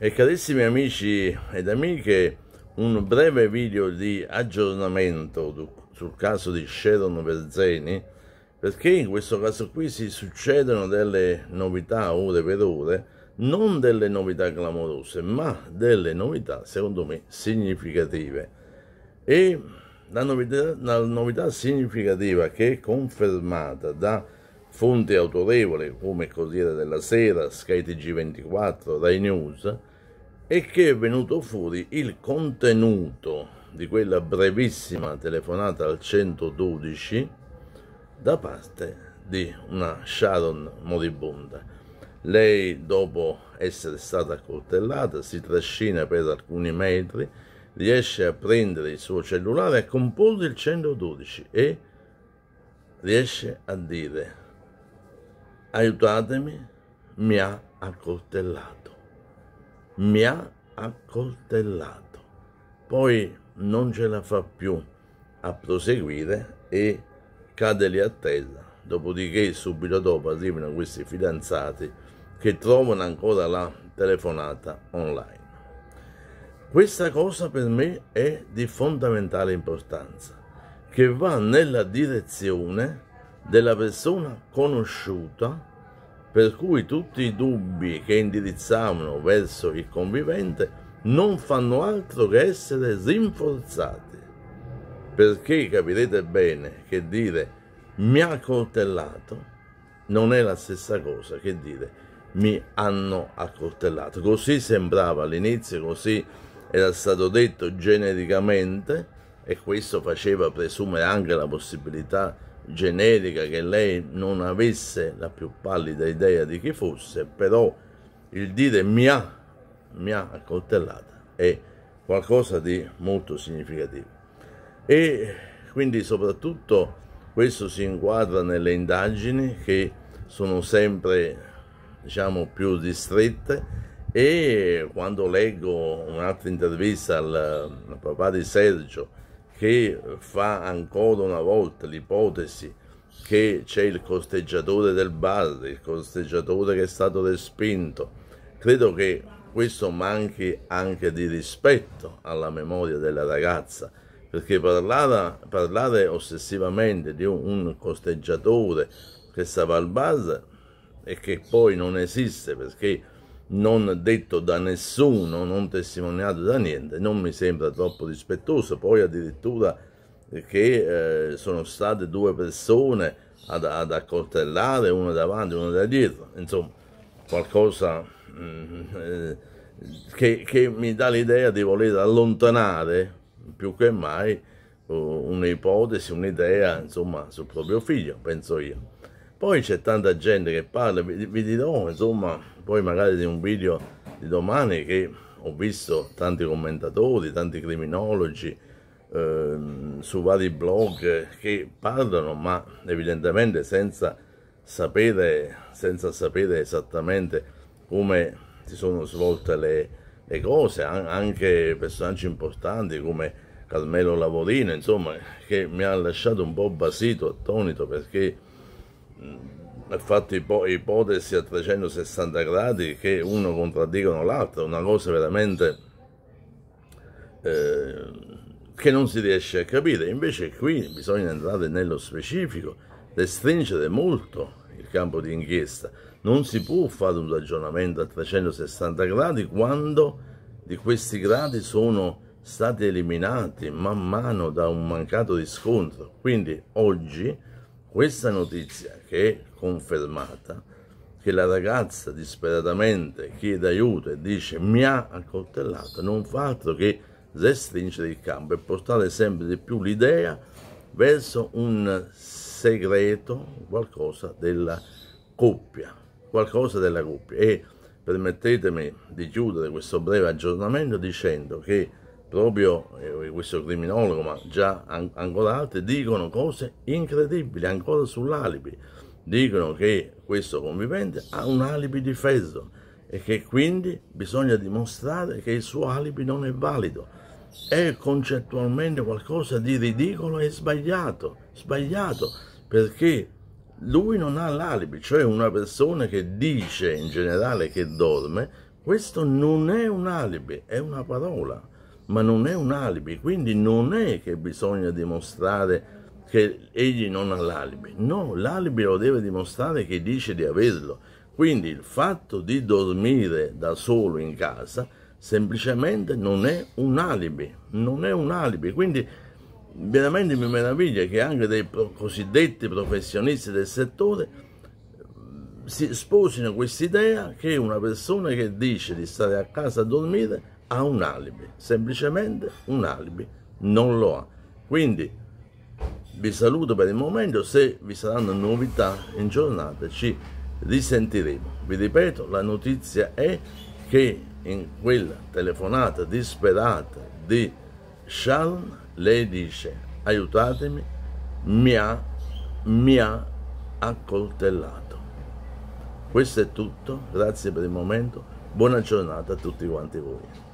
E carissimi amici ed amiche, un breve video di aggiornamento sul caso di Sharon Verzeni, perché in questo caso qui si succedono delle novità ore per ore, non delle novità clamorose, ma delle novità, secondo me, significative. E la novità, la novità significativa che è confermata da fonte autorevole come Corriere della Sera, skytg 24 Rai News, e che è venuto fuori il contenuto di quella brevissima telefonata al 112 da parte di una Sharon moribonda. Lei, dopo essere stata accoltellata, si trascina per alcuni metri, riesce a prendere il suo cellulare, a comporre il 112 e riesce a dire aiutatemi, mi ha accoltellato, mi ha accoltellato. Poi non ce la fa più a proseguire e cade lì a terra. Dopodiché, subito dopo, arrivano questi fidanzati che trovano ancora la telefonata online. Questa cosa per me è di fondamentale importanza, che va nella direzione della persona conosciuta, per cui tutti i dubbi che indirizzavano verso il convivente non fanno altro che essere rinforzati. Perché capirete bene che dire mi ha coltellato non è la stessa cosa che dire mi hanno accoltellato. Così sembrava all'inizio, così era stato detto genericamente e questo faceva presumere anche la possibilità di generica che lei non avesse la più pallida idea di chi fosse, però il dire mi ha, mi ha accoltellata è qualcosa di molto significativo. E quindi soprattutto questo si inquadra nelle indagini che sono sempre diciamo più distrette e quando leggo un'altra intervista al, al papà di Sergio che eh, fa ancora una volta l'ipotesi che c'è il costeggiatore del bar, il costeggiatore che è stato respinto. Credo che questo manchi anche di rispetto alla memoria della ragazza, perché parlare, parlare ossessivamente di un, un, costeggiatore che stava al bar e che poi non esiste perché non detto da nessuno, non testimoniato da niente, non mi sembra troppo rispettoso. Poi addirittura che eh, sono state due persone ad, ad accoltellare, una davanti e una da dietro, insomma qualcosa mm, eh, che, che, mi dà l'idea di voler allontanare più che mai un'ipotesi, un'idea insomma sul proprio figlio, penso io. Poi c'è tanta gente che parla, vi, vi dirò insomma poi magari di un video di domani che ho visto tanti commentatori, tanti criminologi eh, su vari blog che parlano, ma evidentemente senza sapere, senza sapere esattamente come si sono svolte le, le cose, anche personaggi importanti come Carmelo Lavorino, insomma, che mi ha lasciato un po' basito, attonito, perché ha fatto ipo ipotesi a 360 gradi che uno contraddicono l'altro, una cosa veramente eh, che non si riesce a capire. Invece qui bisogna entrare nello specifico, restringere molto il campo di inchiesta. Non si può fare un ragionamento a 360 gradi quando di questi gradi sono stati eliminati man mano da un mancato riscontro. Quindi oggi questa notizia, che è confermata, che la ragazza disperatamente chiede aiuto e dice mi ha accoltellato, non fa altro che restringere il campo e portare sempre di più l'idea verso un segreto, qualcosa della coppia, qualcosa della coppia. E permettetemi di chiudere questo breve aggiornamento dicendo che proprio eh, questo criminologo, ma già ancora altri, dicono cose incredibili, ancora sull'alibi. Dicono che questo convivente ha un alibi difeso e che quindi bisogna dimostrare che il suo alibi non è valido. È concettualmente qualcosa di ridicolo e sbagliato, sbagliato, perché lui non ha l'alibi, cioè una persona che dice in generale che dorme, questo non è un alibi, è una parola ma non è un alibi, quindi non è che bisogna dimostrare che egli non ha l'alibi, no, l'alibi lo deve dimostrare chi dice di averlo, quindi il fatto di dormire da solo in casa semplicemente non è un alibi, non è un alibi, quindi veramente mi meraviglia che anche dei pro cosiddetti professionisti del settore si sposino quest'idea che una persona che dice di stare a casa a dormire ha un alibi, semplicemente un alibi, non lo ha. Quindi vi saluto per il momento, se vi saranno novità in giornata ci risentiremo. Vi ripeto, la notizia è che in quella telefonata disperata di Sharon, lei dice aiutatemi, mi ha, mi ha accoltellato. Questo è tutto, grazie per il momento, buona giornata a tutti quanti voi.